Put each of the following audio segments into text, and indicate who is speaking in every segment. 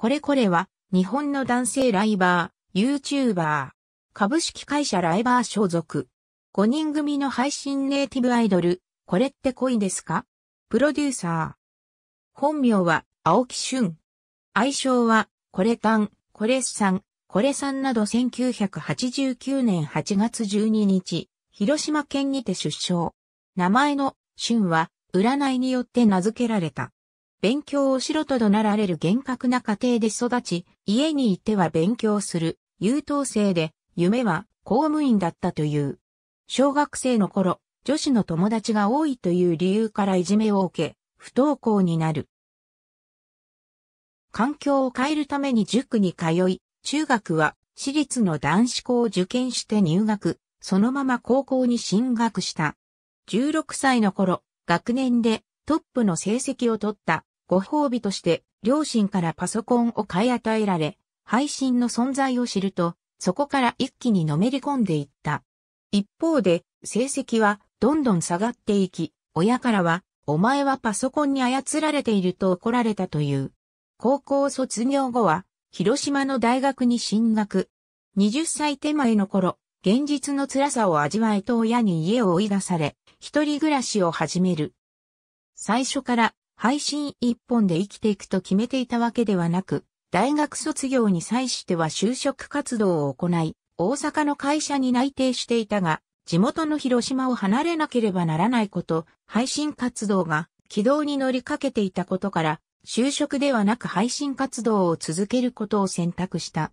Speaker 1: これこれは、日本の男性ライバー、YouTuber、株式会社ライバー所属。5人組の配信ネイティブアイドル、これって恋ですかプロデューサー。本名は、青木俊。愛称は、これたん、これさん、これさんなど1989年8月12日、広島県にて出生。名前の、俊は、占いによって名付けられた。勉強をしろと怒鳴られる厳格な家庭で育ち、家にいては勉強する、優等生で、夢は公務員だったという。小学生の頃、女子の友達が多いという理由からいじめを受け、不登校になる。環境を変えるために塾に通い、中学は私立の男子校を受験して入学、そのまま高校に進学した。16歳の頃、学年でトップの成績を取ったご褒美として両親からパソコンを買い与えられ、配信の存在を知ると、そこから一気にのめり込んでいった。一方で、成績はどんどん下がっていき、親からは、お前はパソコンに操られていると怒られたという。高校卒業後は、広島の大学に進学。20歳手前の頃、現実の辛さを味わえと親に家を追い出され、一人暮らしを始める。最初から配信一本で生きていくと決めていたわけではなく、大学卒業に際しては就職活動を行い、大阪の会社に内定していたが、地元の広島を離れなければならないこと、配信活動が軌道に乗りかけていたことから、就職ではなく配信活動を続けることを選択した。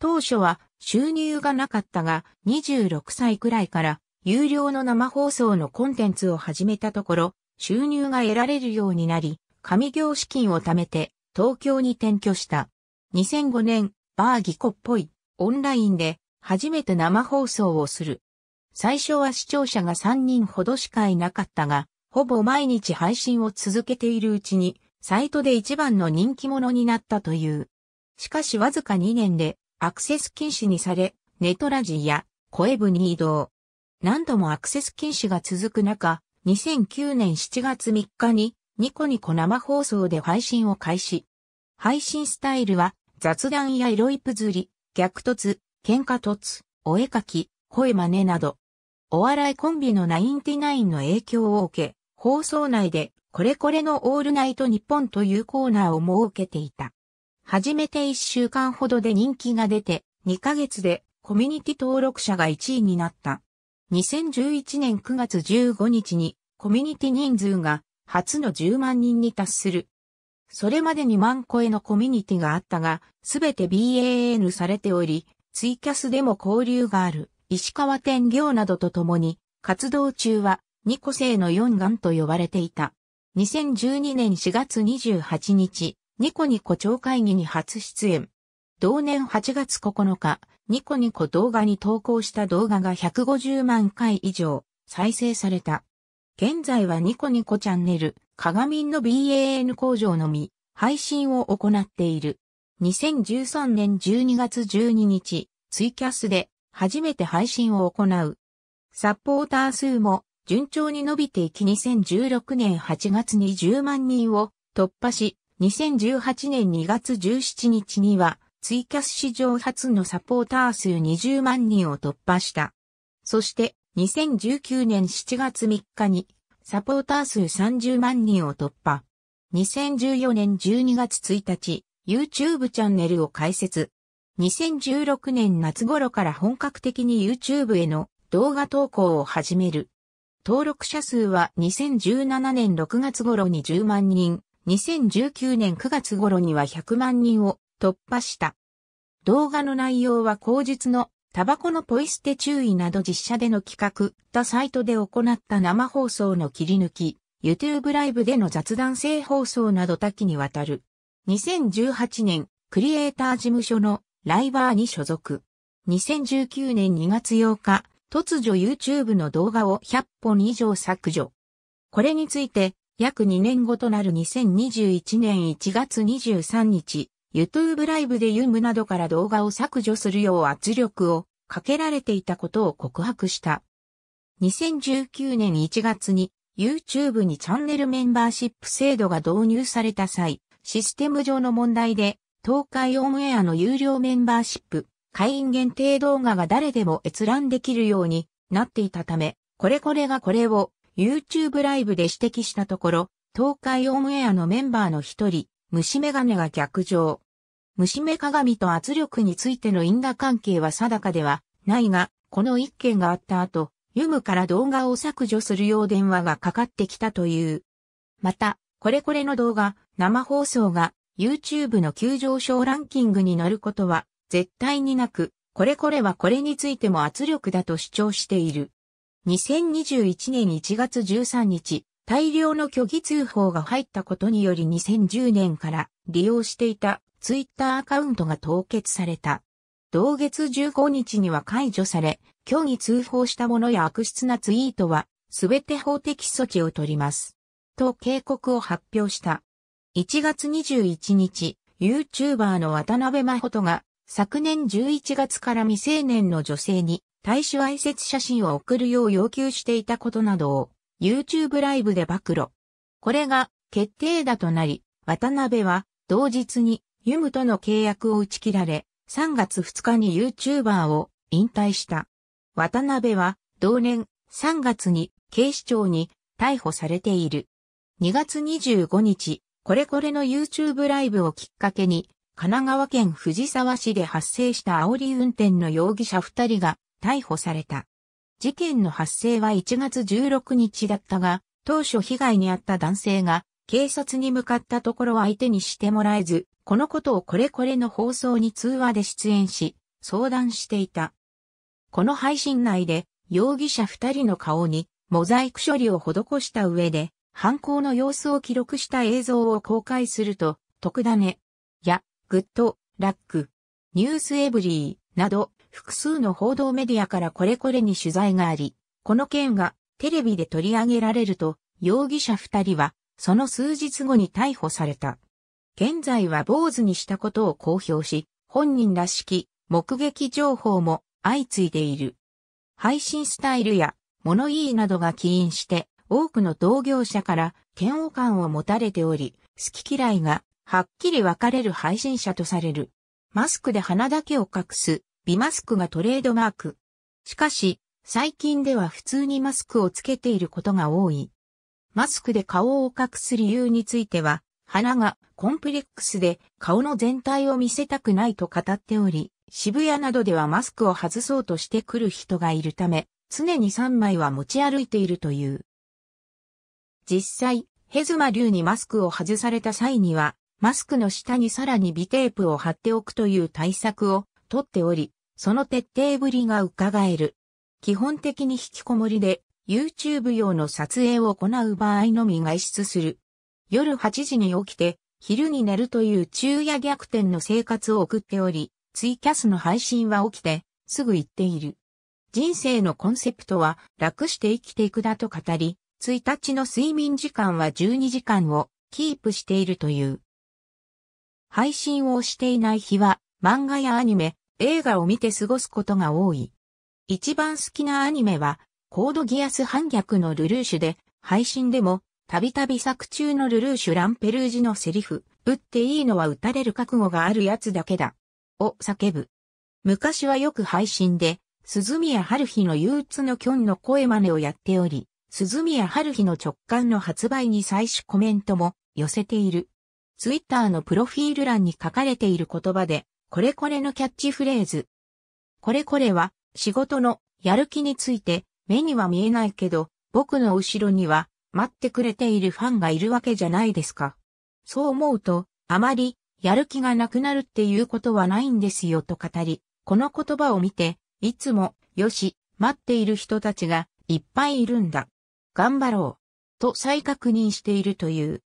Speaker 1: 当初は収入がなかったが、26歳くらいから有料の生放送のコンテンツを始めたところ、収入が得られるようになり、上業資金を貯めて東京に転居した。2005年、バーギコっぽい、オンラインで初めて生放送をする。最初は視聴者が3人ほどしかいなかったが、ほぼ毎日配信を続けているうちに、サイトで一番の人気者になったという。しかしわずか2年でアクセス禁止にされ、ネトラジや声部に移動。何度もアクセス禁止が続く中、2009年7月3日にニコニコ生放送で配信を開始。配信スタイルは雑談や色いプズリ、逆突、喧嘩突、お絵かき、声真似など。お笑いコンビのナインティナインの影響を受け、放送内でこれこれのオールナイト日本というコーナーを設けていた。初めて1週間ほどで人気が出て、2ヶ月でコミュニティ登録者が1位になった。2011年9月15日にコミュニティ人数が初の10万人に達する。それまで2万超えのコミュニティがあったが、すべて BAN されており、ツイキャスでも交流がある、石川天行などと共に、活動中は、ニ個性の四眼と呼ばれていた。2012年4月28日、ニコニコ町会議に初出演。同年8月9日、ニコニコ動画に投稿した動画が150万回以上再生された。現在はニコニコチャンネル、鏡の BAN 工場のみ、配信を行っている。2013年12月12日、ツイキャスで初めて配信を行う。サポーター数も順調に伸びていき2016年8月に10万人を突破し、2018年2月17日にはツイキャス史上初のサポーター数20万人を突破した。そして2019年7月3日にサポーター数30万人を突破。2014年12月1日、YouTube チャンネルを開設。2016年夏頃から本格的に YouTube への動画投稿を始める。登録者数は2017年6月頃に10万人、2019年9月頃には100万人を突破した。動画の内容は口実のタバコのポイ捨て注意など実写での企画、他サイトで行った生放送の切り抜き、YouTube ライブでの雑談性放送など多岐にわたる。2018年、クリエイター事務所のライバーに所属。2019年2月8日、突如 YouTube の動画を100本以上削除。これについて、約2年後となる2021年1月23日、YouTube ライブでユムなどから動画を削除するよう圧力をかけられていたことを告白した。2019年1月に YouTube にチャンネルメンバーシップ制度が導入された際、システム上の問題で東海オンエアの有料メンバーシップ、会員限定動画が誰でも閲覧できるようになっていたため、これこれがこれを YouTube ライブで指摘したところ、東海オンエアのメンバーの一人、虫眼鏡が逆上。虫眼鏡と圧力についての因果関係は定かではないが、この一件があった後、ユムから動画を削除するよう電話がかかってきたという。また、これこれの動画、生放送が YouTube の急上昇ランキングに乗ることは絶対になく、これこれはこれについても圧力だと主張している。2021年1月13日、大量の虚偽通報が入ったことにより2010年から利用していたツイッターアカウントが凍結された。同月15日には解除され、虚偽通報したものや悪質なツイートは、すべて法的措置を取ります。と警告を発表した。1月21日、YouTuber の渡辺真琴が、昨年11月から未成年の女性に、大衆挨拶写真を送るよう要求していたことなどを、YouTube ライブで暴露。これが決定打となり、渡辺は同日にユムとの契約を打ち切られ、3月2日に YouTuber を引退した。渡辺は同年3月に警視庁に逮捕されている。2月25日、これこれの YouTube ライブをきっかけに、神奈川県藤沢市で発生した煽り運転の容疑者2人が逮捕された。事件の発生は1月16日だったが、当初被害に遭った男性が警察に向かったところは相手にしてもらえず、このことをこれこれの放送に通話で出演し、相談していた。この配信内で容疑者2人の顔にモザイク処理を施した上で、犯行の様子を記録した映像を公開すると、特ダネやグッドラック、ニュースエブリーなど複数の報道メディアからこれこれに取材があり、この件がテレビで取り上げられると、容疑者二人は、その数日後に逮捕された。現在は坊主にしたことを公表し、本人らしき目撃情報も相次いでいる。配信スタイルや物言いなどが起因して、多くの同業者から嫌悪感を持たれており、好き嫌いがはっきり分かれる配信者とされる。マスクで鼻だけを隠す美マスクがトレードマーク。しかし、最近では普通にマスクをつけていることが多い。マスクで顔を隠す理由については、鼻がコンプレックスで顔の全体を見せたくないと語っており、渋谷などではマスクを外そうとしてくる人がいるため、常に3枚は持ち歩いているという。実際、ヘズマ流にマスクを外された際には、マスクの下にさらに美テープを貼っておくという対策を取っており、その徹底ぶりが伺える。基本的に引きこもりで、YouTube 用の撮影を行う場合のみ外出する。夜8時に起きて、昼に寝るという昼夜逆転の生活を送っており、ツイキャスの配信は起きて、すぐ行っている。人生のコンセプトは、楽して生きていくだと語り、1日の睡眠時間は12時間をキープしているという。配信をしていない日は、漫画やアニメ、映画を見て過ごすことが多い。一番好きなアニメは、コードギアス反逆のルルーシュで、配信でも、たびたび作中のルルーシュ・ランペルージのセリフ、打っていいのは打たれる覚悟があるやつだけだ。を叫ぶ。昔はよく配信で、鈴宮春日の憂鬱のキョンの声真似をやっており、鈴宮春日の直感の発売に最初コメントも寄せている。ツイッターのプロフィール欄に書かれている言葉で、これこれのキャッチフレーズ。これこれは仕事のやる気について目には見えないけど僕の後ろには待ってくれているファンがいるわけじゃないですか。そう思うとあまりやる気がなくなるっていうことはないんですよと語り、この言葉を見ていつもよし待っている人たちがいっぱいいるんだ。頑張ろう。と再確認しているという。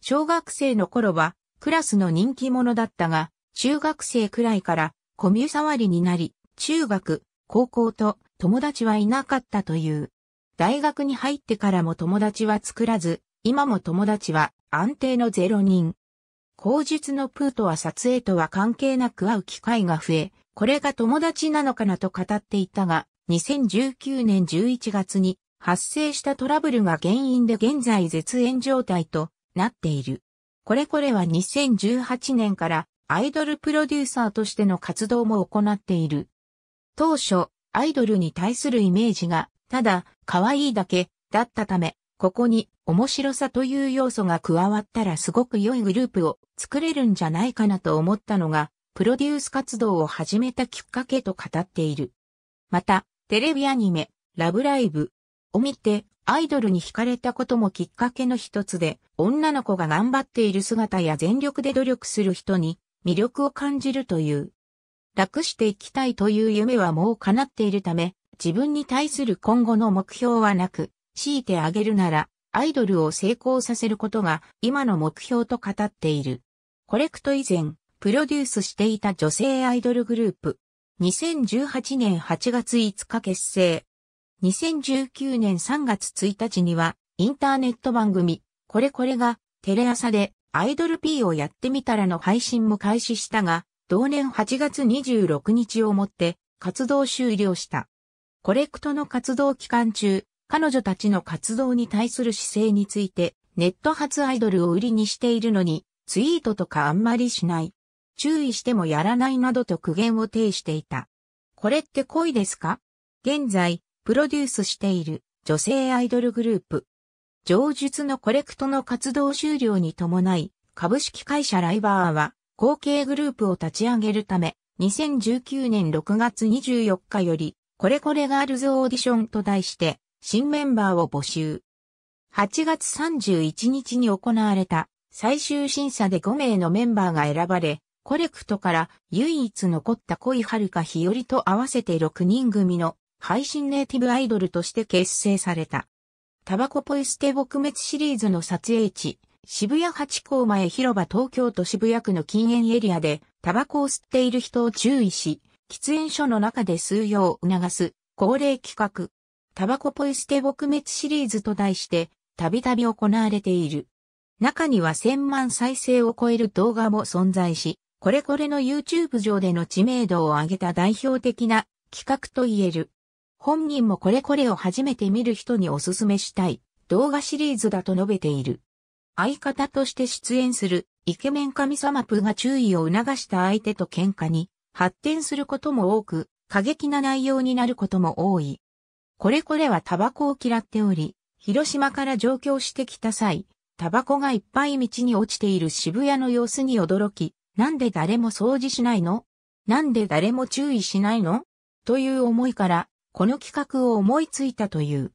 Speaker 1: 小学生の頃はクラスの人気者だったが、中学生くらいからコミュ障りになり、中学、高校と友達はいなかったという。大学に入ってからも友達は作らず、今も友達は安定の0人。口述のプーとは撮影とは関係なく会う機会が増え、これが友達なのかなと語っていたが、2019年11月に発生したトラブルが原因で現在絶縁状態となっている。これこれは2018年からアイドルプロデューサーとしての活動も行っている。当初、アイドルに対するイメージが、ただ、可愛いだけ、だったため、ここに面白さという要素が加わったらすごく良いグループを作れるんじゃないかなと思ったのが、プロデュース活動を始めたきっかけと語っている。また、テレビアニメ、ラブライブを見て、アイドルに惹かれたこともきっかけの一つで、女の子が頑張っている姿や全力で努力する人に魅力を感じるという。楽していきたいという夢はもう叶っているため、自分に対する今後の目標はなく、強いてあげるなら、アイドルを成功させることが今の目標と語っている。コレクト以前、プロデュースしていた女性アイドルグループ。2018年8月5日結成。2019年3月1日には、インターネット番組、これこれが、テレ朝でアイドル P をやってみたらの配信も開始したが、同年8月26日をもって活動終了した。コレクトの活動期間中、彼女たちの活動に対する姿勢について、ネット発アイドルを売りにしているのに、ツイートとかあんまりしない。注意してもやらないなどと苦言を呈していた。これって恋ですか現在、プロデュースしている女性アイドルグループ、上述のコレクトの活動終了に伴い、株式会社ライバーは、後継グループを立ち上げるため、2019年6月24日より、これこれガールズオーディションと題して、新メンバーを募集。8月31日に行われた最終審査で5名のメンバーが選ばれ、コレクトから唯一残った恋るか日和と合わせて6人組の配信ネイティブアイドルとして結成された。タバコポイ捨て撲滅シリーズの撮影地、渋谷八甲前広場東京都渋谷区の禁煙エリアで、タバコを吸っている人を注意し、喫煙所の中で吸うよう促す、恒例企画。タバコポイ捨て撲滅シリーズと題して、たびたび行われている。中には1000万再生を超える動画も存在し、これこれの YouTube 上での知名度を上げた代表的な企画と言える。本人もこれこれを初めて見る人におすすめしたい動画シリーズだと述べている。相方として出演するイケメン神様プが注意を促した相手と喧嘩に発展することも多く、過激な内容になることも多い。これこれはタバコを嫌っており、広島から上京してきた際、タバコがいっぱい道に落ちている渋谷の様子に驚き、なんで誰も掃除しないのなんで誰も注意しないのという思いから、この企画を思いついたという。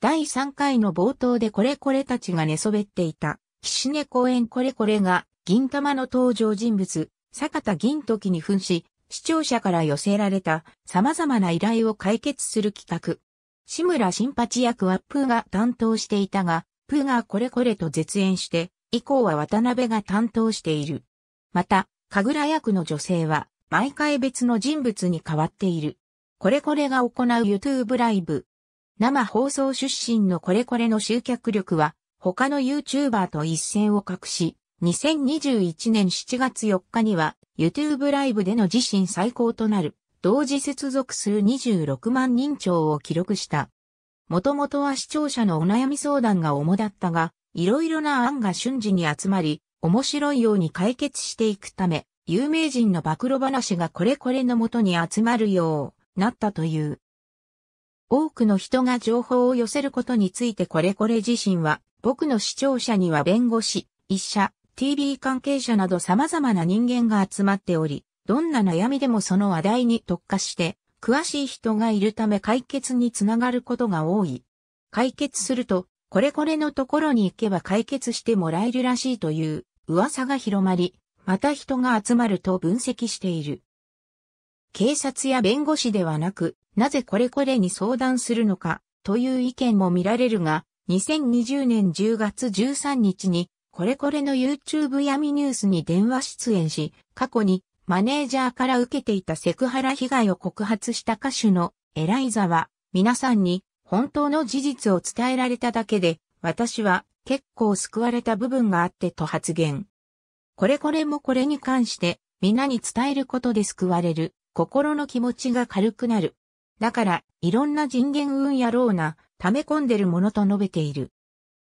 Speaker 1: 第3回の冒頭でこれこれたちが寝そべっていた、岸根公園これこれが、銀玉の登場人物、坂田銀時に扮し、視聴者から寄せられた様々な依頼を解決する企画。志村新八役はプーが担当していたが、プーがこれこれと絶縁して、以降は渡辺が担当している。また、神楽役の女性は、毎回別の人物に変わっている。これこれが行う YouTube ライブ。生放送出身のこれこれの集客力は他の YouTuber と一線を画し、2021年7月4日には YouTube ライブでの自身最高となる同時接続数26万人超を記録した。もともとは視聴者のお悩み相談が主だったが、いろいろな案が瞬時に集まり、面白いように解決していくため、有名人の暴露話がこれこれのもとに集まるよう、なったという。多くの人が情報を寄せることについてこれこれ自身は、僕の視聴者には弁護士、医者、TV 関係者など様々な人間が集まっており、どんな悩みでもその話題に特化して、詳しい人がいるため解決につながることが多い。解決すると、これこれのところに行けば解決してもらえるらしいという噂が広まり、また人が集まると分析している。警察や弁護士ではなく、なぜこれこれに相談するのか、という意見も見られるが、2020年10月13日に、これこれの YouTube 闇ニュースに電話出演し、過去にマネージャーから受けていたセクハラ被害を告発した歌手のエライザは、皆さんに本当の事実を伝えられただけで、私は結構救われた部分があってと発言。これこれもこれに関して、皆に伝えることで救われる。心の気持ちが軽くなる。だから、いろんな人間運やろうな、溜め込んでるものと述べている。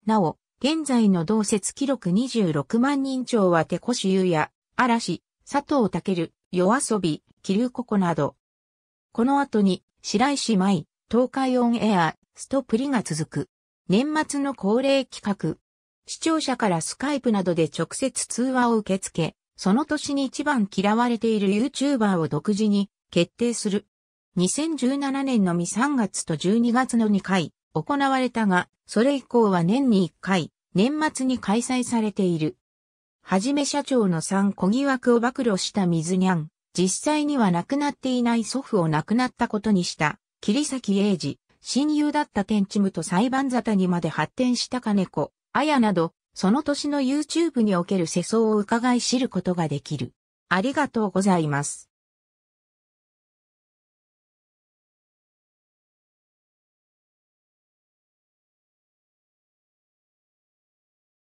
Speaker 1: なお、現在の同説記録26万人超は手越優や、嵐、佐藤健、夜遊び、気流ココなど。この後に、白石舞、東海オンエア、ストプリが続く。年末の恒例企画。視聴者からスカイプなどで直接通話を受け付け、その年に一番嫌われている YouTuber を独自に決定する。2017年のみ3月と12月の2回行われたが、それ以降は年に1回、年末に開催されている。はじめ社長の3小疑惑を暴露した水にゃん、実際には亡くなっていない祖父を亡くなったことにした、桐崎英二、親友だった天チムと裁判沙汰にまで発展した金子、綾など、その年の YouTube における世相を伺い知ることができる。ありがとうございます。